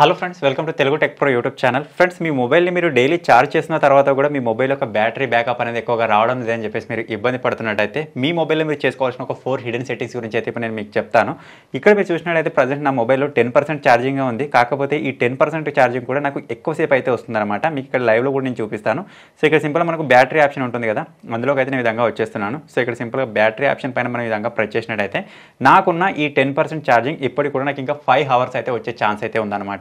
hello friends welcome to Telugu tech pro YouTube channel friends మీ మొబైల్ని మీరు డైలీ ఛార్జ్ చేసిన తర్వాత కూడా మీ మొబైల్ యొక్క బ్యాటరీ బ్యాకప్ అనేది ఎక్కువగా రావడం లేదని చెప్పేసి మీరు ఇబ్బంది పడుతున్నట్టయితే మీ మొబైల్లో మీరు చేసుకోవాల్సిన ఒక ఫోర్ హిడెన్ సెట్టింగ్స్ గురించి అయితే నేను మీకు చెప్తాను ఇక్కడ మీరు చూసినట్టయితే ప్రజెంట్ నా మొబైల్లో టెన్ పర్సెంట్ ఛార్జింగ్గా ఉంది కాకపోతే ఈ టెన్ పర్సెంట్ ఛార్జింగ్ కూడా నాకు ఎక్కువసేపు అయితే వస్తుందన్నమాట మీకు ఇక్కడ లైవ్లో కూడా నేను చూపిస్తాను సో ఇక్కడ సింపుల్ మనకు బ్యాటరీ ఆప్షన్ ఉంటుంది కదా అందులోకి అయితే నేను విధంగా వచ్చేస్తున్నాను సో ఇక్కడ సింపుల్గా బ్యాటరీ ఆప్షన్ పైన మనం విధంగా ప్రెస్ చేసినట్టయితే నాకున్న ఈ టెన్ పర్సెంట్ ఛార్జింగ్ ఇప్పటికి కూడా నాకు ఇంకా ఫైవ్ అవర్స్ అయితే వచ్చే ఛాన్స్ అయితే ఉందన్నమాట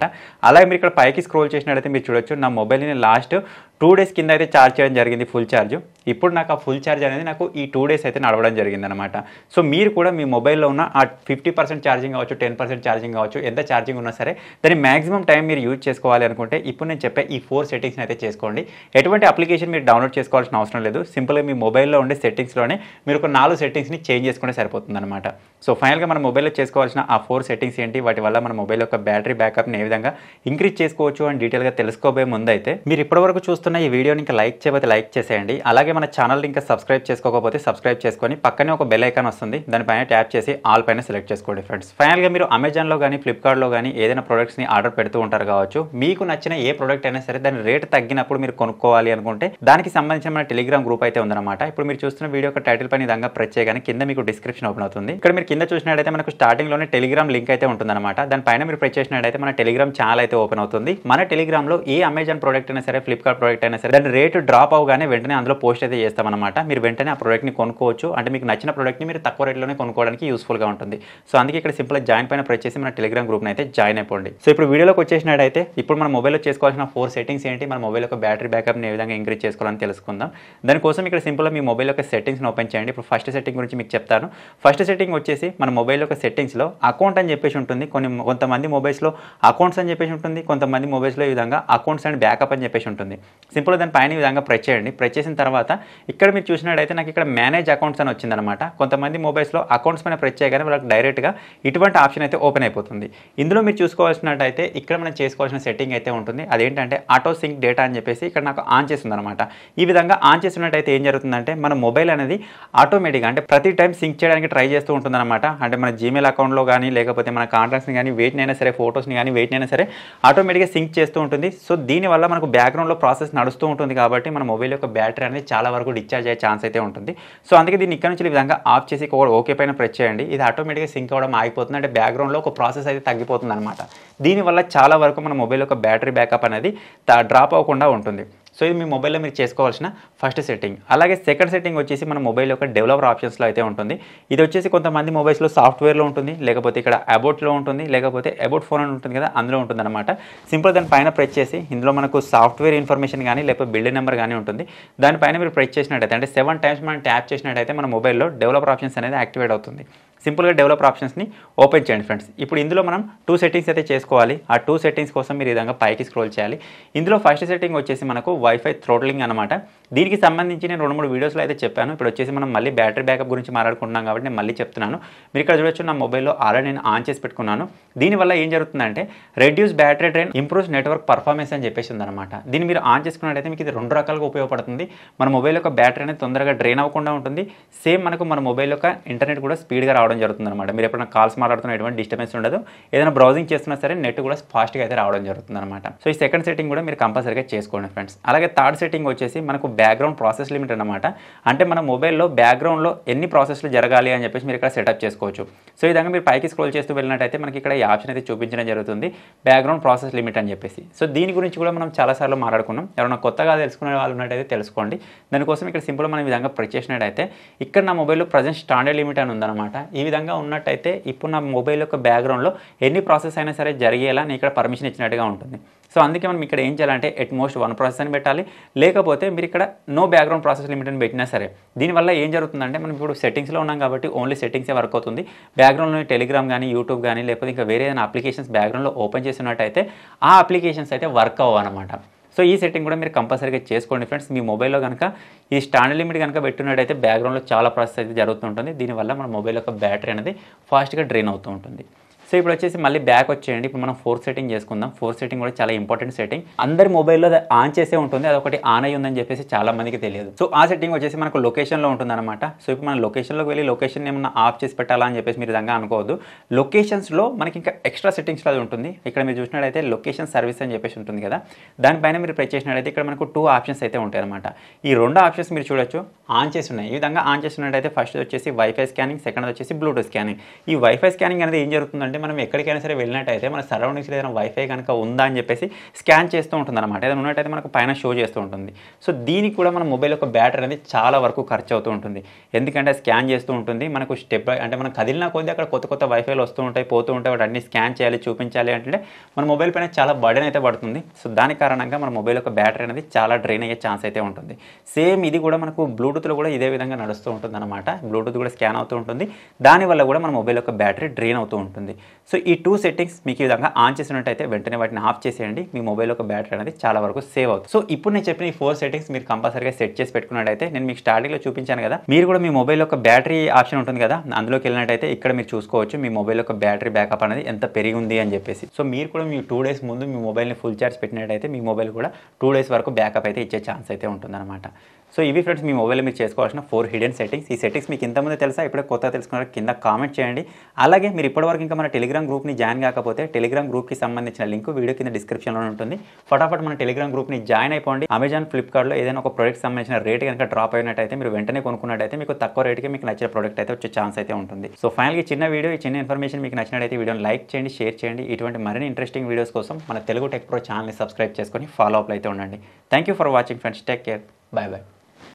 అలాగే మీరు ఇక్కడ పైకి స్క్రోల్ చేసినట్టయితే మీరు చూడొచ్చు నా మొబైల్ని లాస్ట్ టూ డేస్ కింద అయితే ఛార్జ్ చేయడం జరిగింది ఫుల్ ఛార్జ్ ఇప్పుడు నాకు ఆ ఫుల్ ఛార్జ్ అనేది నాకు ఈ టూ డేస్ అయితే నడవడం జరిగింది అనమాట సో మీరు కూడా మీ మొబైల్లో ఉన్న ఆ ఫిఫ్టీ పర్సెంట్ ఛార్జింగ్ కావచ్చు టెన్ పర్సెంట్ ఛార్జింగ్ కావచ్చు ఎంత ఛార్జింగ్ ఉన్నా సరే దాన్ని మాక్సిమం టైం మీరు యూజ్ చేసుకోవాలి అనుకుంటే ఇప్పుడు నేను చెప్పే ఈ ఫోర్ సెట్టింగ్స్ని అయితే చేసుకోండి ఎటువంటి అప్లికేషన్ మీరు డౌన్లోడ్ చేసుకోవాల్సిన అవసరం లేదు సింపుల్గా మీ మొబైల్లో ఉండే సెట్టింగ్స్లోనే మీరు ఒక నాలుగు సెట్టింగ్స్ని చేంజ్ చేసుకుంటే సరిపోతుందన్నమాట సో ఫైనల్గా మన మొబైల్లో చేసుకోవాల్సిన ఆ ఫోర్ సెట్టింగ్స్ ఏంటి వాటి వల్ల మన మొబైల్ యొక్క బ్యాటరీ బ్యాకప్ని ఏ విధంగా ఇంక్రీజ్ చేసుకోవచ్చు అని డీటెయిల్గా తెలుసుకోబోయే ముందైతే మీరు ఇప్పటివరకు చూస్తున్న చూస్తున్న ఈ వీడియోని ఇంకా లైక్ చేయబోతే లైక్ చేసేయండి అలాగే మన ఛానల్ని ఇంకా సబ్స్క్రైబ్ చేసుకోకపోతే సబ్స్క్రైబ్ చేసుకొని పక్కనే ఒక బెల్ ఐకాన్ వస్తుంది దానిపైన ట్యాప్ చేసి ఆల్ పైన సెలెక్ట్ చేసుకోండి ఫ్రెండ్స్ ఫైనల్గా మీరు అమెజాన్లో కానీ ఫ్లిప్కార్ట్లో కానీ ఏదైనా ప్రొడక్ట్స్ని ఆర్డర్ పెడుతూ ఉంటారు కావచ్చు మీకు నచ్చిన ఏ ప్రొడక్ట్ అయినా సరే దాని రేట్ తగ్గినప్పుడు మీరు కొనుక్కోవాలి అనుకుంటే దానికి సంబంధించిన మన టెలిగ్రామ్ గ్రూప్ అయితే ఉందన్నమాట ఇప్పుడు మీరు చూస్తున్న వీడియో యొక్క టైటిల్ పైన విధంగా ప్రెస్ చేయగానే కింద మీకు డిస్క్రిప్షన్ ఓపెన్ అవుతుంది ఇక్కడ మీరు కింద చూసినట్టయితే మనకు స్టార్టింగ్లోనే టెలిగ్రామ్ లింక్ అయితే ఉంటుందన్నమాట దానిపైన మీరు ప్రెస్ చేసినట్టయితే మన టెలిగ్రామ్ ఛానల్ అయితే ఓపెన్ అవుతుంది మన టెలిగ్రామ్లో ఏ అమెజాన్ ప్రొడక్ట్ అయినా సరే ఫ్లిప్కార్ట్ ప్రొడక్ట్ ప్రోడక్ట్ అయినా సరే దాని రేటు డ్రాప్ అవగానే వెంటనే అందులో పోస్ట్ అయితే చేస్తామన్నమాట మీరు వెంటనే ఆ ప్రోడక్ట్ని కొనుక్కోవచ్చు అంటే మీకు నచ్చిన ప్రోడక్ట్ని మీరు తక్కువ రేట్లోనే కొనుక్కోవడానికి యూస్ఫుల్గా ఉంటుంది సో అందుకే ఇక్కడ సింపుల్ జాయిన్ పైన ప్రెస్ చేసి మన టెలిగ్రామ్ గ్రూప్ని అయితే జాయిన్ అయిపోండి సో ఇప్పుడు వీడియోలోకి వచ్చేసినట్టయితే ఇప్పుడు మన మొబైల్లో చేసుకోవాల్సిన ఫోర్ సెట్టింగ్స్ ఏంటి మన మొబైల్ యొక్క బ్యాటరీ బ్యాకప్ని ఏ విధంగా ఇంక్రీజ్ చేసుకోవాలని తెలుసుకుందాం దానికోసం ఇక్కడ సింపుల్గా మీ మొబైల్ యొక్క సెట్టింగ్స్ని ఓపెన్ చేయండి ఇప్పుడు ఫస్ట్ సెట్టింగ్ గురించి మీకు చెప్తాను ఫస్ట్ సెట్టింగ్ వచ్చేసి మన మొబైల్ యొక్క సెట్టింగ్స్లో అకౌంట్ అని చెప్పేసి ఉంటుంది కొన్ని కొంతమంది మొబైల్స్లో అకౌంట్స్ అని చెప్పేసి ఉంటుంది కొంతమంది మొబైల్స్లో ఈ విధంగా అకౌంట్స్ అండ్ బ్యాకప్ అని చెప్పేసి ఉంటుంది సింపుల్గా దాని పైన విధంగా ప్రెస్ చేయండి ప్రెస్ చేసిన తర్వాత ఇక్కడ మీరు చూసినట్టయితే నాకు ఇక్కడ మేనేజ్ అకౌంట్స్ అని వచ్చిందనమాట కొంతమంది మొబైల్స్లో అకౌంట్స్ పైన ప్రెస్ చేయగానే వాళ్ళకి డైరెక్ట్గా ఇటువంటి ఆప్షన్ అయితే ఓపెన్ అయిపోతుంది ఇందులో మీరు చూసుకోవాల్సినట్టయితే ఇక్కడ మనం చేసుకోవాల్సిన సెట్టింగ్ అయితే ఉంటుంది అదేంటంటే ఆటో సింక్ డేటా అని చెప్పేసి ఇక్కడ నాకు ఆన్ చేస్తుందనమాట ఈ విధంగా ఆన్ చేసినట్టయితే ఏం జరుగుతుందంటే మన మొబైల్ అనేది ఆటోమేటిక్గా అంటే ప్రతి టైం సింక్ చేయడానికి ట్రై చేస్తూ ఉంటుందన్నమాట అంటే మన జీమెయిల్ అకౌంట్లో కానీ లేకపోతే మన కాంటాక్ట్స్ని కానీ వెయిట్నైనా సరే ఫొటోస్ని కానీ వెయిట్నైనా సరే ఆటోమేటిక్గా సింక్ చేస్తూ ఉంటుంది సో దీనివల్ల మనకు బ్యాక్గ్రౌండ్లో ప్రాసెస్ నడుస్తూ ఉంటుంది కాబట్టి మన మొబైల్ యొక్క బ్యాటరీ అనేది చాలా వరకు డిశ్చార్జ్ అయ్యే ఛాన్స్ అయితే ఉంటుంది సో అందుకే దీన్ని ఇక్కడ నుంచి విధంగా ఆఫ్ చేసి ఓకే పైన ప్రెస్ చేయండి ఇది ఆటోమేటిక్గా సింక్ అవ్వడం ఆగిపోతుంది అంటే బ్యాక్గ్రౌండ్లో ఒక ప్రాసెస్ అయితే తగ్గిపోతుంది అనమాట దీనివల్ల చాలా వరకు మన మొబైల్ యొక్క బ్యాటరీ బ్యాకప్ అనేది డ్రాప్ అవ్వకుండా ఉంటుంది సో ఇది మీ మొబైల్లో మీరు చేసుకోవాల్సిన ఫస్ట్ సెట్టింగ్ అలాగే సెకండ్ సెట్టింగ్ వచ్చేసి మన మొబైల్ యొక్క డెవలపర్ ఆప్షన్స్లో అయితే ఉంటుంది ఇది వచ్చేసి కొంతమంది మొబైల్స్లో సాఫ్ట్వేర్లో ఉంటుంది లేకపోతే ఇక్కడ అబౌట్లో ఉంటుంది లేకపోతే అబౌట్ ఫోన్ అని ఉంటుంది కదా అందులో ఉంటుంది అనమాట సింపుల్ దాని పైన ప్రెస్ చేసి ఇందులో మనకు సాఫ్ట్వేర్ ఇన్ఫర్మేషన్ కానీ లేకపోతే బిల్డింగ్ నెంబర్ కానీ ఉంటుంది దానిపైన మీరు ప్రెస్ చేసినట్టయితే అంటే సెవెన్ టైమ్స్ మనం ట్యాప్ చేసినట్టయితే మన మొబైల్లో డెవలపర్ ఆప్షన్స్ అనేది యాక్టివేట్ అవుతుంది సింపుల్గా డెవలపర్ ఆప్షన్స్ని ఓపెన్ చేయండి ఫ్రెండ్స్ ఇప్పుడు ఇందులో మనం టూ సెట్టింగ్స్ అయితే చేసుకోవాలి ఆ టూ సెట్టింగ్స్ కోసం మీరు విధంగా పైకి స్క్రోల్ చేయాలి ఇందులో ఫస్ట్ సెట్టింగ్ వచ్చేసి మనకు వైఫై థ్రోట్లింగ్ అనమాట దీనికి సంబంధించి నేను రెండు మూడు వీడియోస్లో అయితే చెప్పాను ఇప్పుడు వచ్చేసి మనం మళ్ళీ బ్యాటరీ బ్యాకప్ గురించి మాట్లాడుకుంటున్నాం కాబట్టి నేను మళ్ళీ చెప్తున్నాను మీరు ఇక్కడ చూడొచ్చు నా మొబైల్లో ఆల్రెడీ నేను ఆన్ చేసి పెట్టుకున్నాను దీనివల్ల ఏం జరుగుతుందంటే reduce battery drain improves network performance అని చెప్పేసి ఉందన్నమాట దీన్ని మీరు ఆన్ చేసుకున్నట్టయితే మీకు ఇది రెండు రకాలుగా ఉపయోగపడుతుంది మన మొబైల్ యొక్క బ్యాటరీ అనేది తొందరగా డ్రైన్ అవ్వకుండా ఉంటుంది సేమ్ మనకు మన మొబైల్ యొక్క ఇంటర్నెట్ కూడా స్పీడ్గా రావడం జరుగుతుందన్నమాట మీరు ఎప్పుడైనా కాల్స్ మాట్లాడుతున్న ఎటువంటి డిస్టర్బెన్స్ ఉండదు ఏదైనా బ్రౌజింగ్ చేస్తున్నా సరే నెట్ కూడా ఫాస్ట్గా అయితే రావడం జరుగుతుంది అనమాట సో ఈ సెకండ్ సెట్టింగ్ కూడా మీరు కంపల్సరీగా చేసుకోండి ఫ్రెండ్స్ అలాగే థర్డ్ సెట్టింగ్ వచ్చేసి మనకు బ్యాక్గ్రౌండ్ ప్రాసెస్ లిమిట్ అనమాట అంటే మన మొబైల్లో బ్యాక్గ్రౌండ్లో ఎన్ని ప్రాసెస్లు జరగాలి అని చెప్పేసి మీరు ఇక్కడ సెటప్ చేసుకోవచ్చు సో ఈ విధంగా మీరు పైకి స్క్రోల్ చేస్తూ వెళ్ళినట్టయితే మనకి ఇక్కడ ఈ ఆప్షన్ అయితే చూపించడం జరుగుతుంది బ్యాక్గ్రౌండ్ ప్రాసెస్ లిమిట్ అని చెప్పేసి సో దీని గురించి కూడా మనం చాలాసార్లు మాట్లాడుకున్నాం ఎవరైనా కొత్తగా తెలుసుకునే వాళ్ళు ఉన్నట్టయితే తెలుసుకోండి దానికోసం ఇక్కడ సింపుల్ మనం విధంగా ప్రెస్ చేసినట్టయితే ఇక్కడ నా మొబైల్లో ప్రజెంట్ స్టాండర్డ్ లిమిట్ అని ఉందన్నమాట ఈ విధంగా ఉన్నట్టయితే ఇప్పుడు నా మొబైల్ యొక్క బ్యాక్గ్రౌండ్లో ఎన్ని ప్రాసెస్ అయినా సరే జరిగేలా నేను ఇక్కడ పర్మిషన్ ఇచ్చినట్టుగా ఉంటుంది సో అందుకే మనం ఇక్కడ ఏం చేయాలంటే ఎట్ మోస్ట్ వన్ ప్రాసెస్ అని పెట్టాలి లేకపోతే మీరు ఇక్కడ నో బ్యాక్గ్రౌండ్ ప్రాసెస్ లిమిట్ అని పెట్టినా సరే దీనివల్ల ఏం జరుగుతుందంటే మనం ఇప్పుడు సెట్టింగ్స్లో ఉన్నాం కాబట్టి ఓన్లీ సెట్టింగ్సే వర్క్ అవుతుంది బ్యాక్గ్రౌండ్లో టెలిగ్రామ్ కానీ యూట్యూబ్ కానీ లేకపోతే ఇంకా వేరే ఏదైనా అప్లికేషన్స్ బ్యాక్గ్రౌండ్లో ఓపెన్ చేసినట్టయితే ఆ అప్లికేషన్స్ అయితే వర్క్ అవ్వనమాట సో ఈ సెట్టింగ్ కూడా మీరు కంపల్సరీగా చేసుకోండి ఫ్రెండ్స్ మీ మొబైల్లో కనుక ఈ స్టాండర్డ్ లిమిట్ కనుక పెట్టినట్టయితే బ్యాక్గ్రౌండ్లో చాలా ప్రాసెస్ అయితే జరుగుతుంటుంది దీనివల్ల మన మొబైల్ యొక్క బ్యాటరీ అనేది ఫాస్ట్గా డ్రైన్ అవుతూ ఉంటుంది సో ఇప్పుడు వచ్చేసి మళ్ళీ బ్యాక్ వచ్చేయండి ఇప్పుడు మనం ఫోర్ సెట్టింగ్ చేసుకుందాం ఫోర్ సెట్టింగ్ కూడా చాలా ఇంపార్టెంట్ సెట్టింగ్ అందరి మొబైల్లో ఆన్ చేసే ఉంటుంది అదొకటి ఆన్ అయ్యి ఉందని చెప్పేసి చాలా మందికి తెలియదు సో ఆ సెట్టింగ్ వచ్చేసి మనకు లొకేషన్లో ఉంటుంది అనమాట సో ఇప్పుడు మనం లొకేషన్లోకి వెళ్ళి లొకేషన్ ఏమన్నా ఆఫ్ చేసి పెట్టాలా అని చెప్పేసి మీరు విధంగా అనుకోవద్దు లొకేషన్స్లో మనకి ఇంకా ఎక్స్ట్రా సెటింగ్స్ అది ఉంటుంది ఇక్కడ మీరు చూసినట్లయితే లొకేషన్ సర్వీస్ అని చెప్పేసి ఉంటుంది కదా దానిపైన మీరు ప్రై చేసినట్లయితే ఇక్కడ మనకు టూ ఆప్షన్స్ అయితే ఉంటాయి అనమాట ఈ రెండు ఆప్షన్స్ మీరు చూడొచ్చు ఆన్ చేసి ఉన్నాయి ఈ విధంగా ఆన్ చేసినట్టయితే ఫస్ట్ వచ్చేసి వైఫై స్కానింగ్ సెకండ్ వచ్చేసి బ్లూటూత్ స్కానింగ్ ఈ వైఫై స్కానింగ్ అనేది ఏం జరుగుతుందంటే మనం ఎక్కడికైనా సరే వెళ్ళినట్టయితే మన సరౌండింగ్స్లో ఏదైనా వైఫై కనుక ఉందా అని చెప్పేసి స్కాన్ చేస్తూ ఉంటుంది అనమాట ఏదైనా ఉన్నట్టయితే మనకు పైన షో చేస్తూ ఉంటుంది సో దీనికి కూడా మన మొబైల్ యొక్క బ్యాటరీ అనేది చాలా వరకు ఖర్చు అవుతూ ఉంటుంది ఎందుకంటే స్కాన్ చేస్తూ ఉంటుంది మనకు స్టెప్ అంటే మనం కదిలిన కొద్ది అక్కడ కొత్త కొత్త వైఫైలు వస్తూ ఉంటాయి పోతూ ఉంటాయి వాటి అన్ని స్కాన్ చేయాలి చూపించాలి అంటే మన మొబైల్ పైన చాలా బర్డెన్ అయితే పడుతుంది సో దాని కారణంగా మన మొబైల్ యొక్క బ్యాటరీ అనేది చాలా డ్రైన్ అయ్యే ఛాన్స్ అయితే ఉంటుంది సేమ్ ఇది కూడా మనకు బ్లూటూత్లో కూడా ఇదే విధంగా నడుస్తూ ఉంటుంది అనమాట బ్లూటూత్ కూడా స్కాన్ అవుతూ ఉంటుంది దానివల్ల కూడా మన మొబైల్ యొక్క బ్యాటరీ డ్రైన్ అవుతూ ఉంటుంది సో ఈ టూ సెట్టింగ్స్ మీకు ఈ విధంగా ఆన్ చేసినట్టయితే వెంటనే వాటిని ఆఫ్ చేసేయండి మీ మొబైల్ ఒక బ్యాటరీ అనేది చాలా వరకు సేవ్ అవుతుంది సో ఇప్పుడు నేను చెప్పిన ఈ ఫోర్ సెట్టింగ్స్ మీరు కంపల్సరీగా సెట్ చేసి పెట్టుకున్నట్టయితే నేను మీకు స్టార్టింగ్లో చూపించాను కదా మీరు కూడా మీ మొబైల్ ఒక బ్యాటరీ ఆప్షన్ ఉంటుంది కదా అందులోకి వెళ్ళినట్టయితే ఇక్కడ మీరు చూసుకోవచ్చు మీ మొబైల్ యొక్క బ్యాటరీ బ్యాకప్ అనేది ఎంత పెరిగి ఉంది అని చెప్పేసి సో మీరు కూడా మీ టూ డేస్ ముందు మీ మొబైల్ని ఫుల్ ఛార్జ్ పెట్టినట్టయితే మీ మొబైల్ కూడా టూ డేస్ వరకు బ్యాకప్ అయితే ఇచ్చే ఛాన్స్ అయితే ఉంటుందన్నమాట సో ఇవి ఫ్రెండ్స్ మీ మొబైల్లో మీరు చేసుకోవాల్సిన ఫోర్ హిడెన్ సెటింగ్స్ ఈ సెటింగ్స్ మీకు ఇంతమంది తెలుసా ఇప్పుడే కొత్త తెలుసుకున్నారు కింద కామెంట్ చేయండి అలాగే మీరు ఇప్పటివరకు ఇంకా మన టెలిగ్రామ్ గ్రూప్ని జాయిన్ కాకపోతే టెలిగ్రామ్ గ్రూప్కి సంబంధించిన లింక్ వీడియో కింద డిస్క్రిప్షన్లో ఉంటుంది ఫటాఫట్ మన టెలిగ్రామ్ గ్రూప్ని జాయిన్ అయిపోండి అమెజాన్ ఫ్లిప్కార్ట్లో ఏదైనా ఒక ప్రోడక్ట్ సంబంధించిన రేట్ కనుక డ్రాప్ అయినట్టయితే మీరు వెంటనే కొనుక్కున్నట్టయితే మీకు తక్కువ రేట్కి మీకు నచ్చిన ప్రోడక్ట్ అయితే వచ్చే ఛాన్స్ అయితే ఉంటుంది సో ఫైనల్గా చిన్న వీడియో ఈ చిన్న ఇన్ఫర్మేషన్ మీకు నచ్చినట్టయితే వీడియోని లైక్ చేయండి షేర్ చేయండి ఇటువంటి మరిన్ని ఇంట్రెస్టింగ్ వీడియోస్ కోసం మన తెలుగు టెక్ ప్రో ఛానల్ని సబ్స్క్రైబ్ చేసుకొని ఫాలో అప్ అయితే ఉండండి thank you for watching friends take care bye bye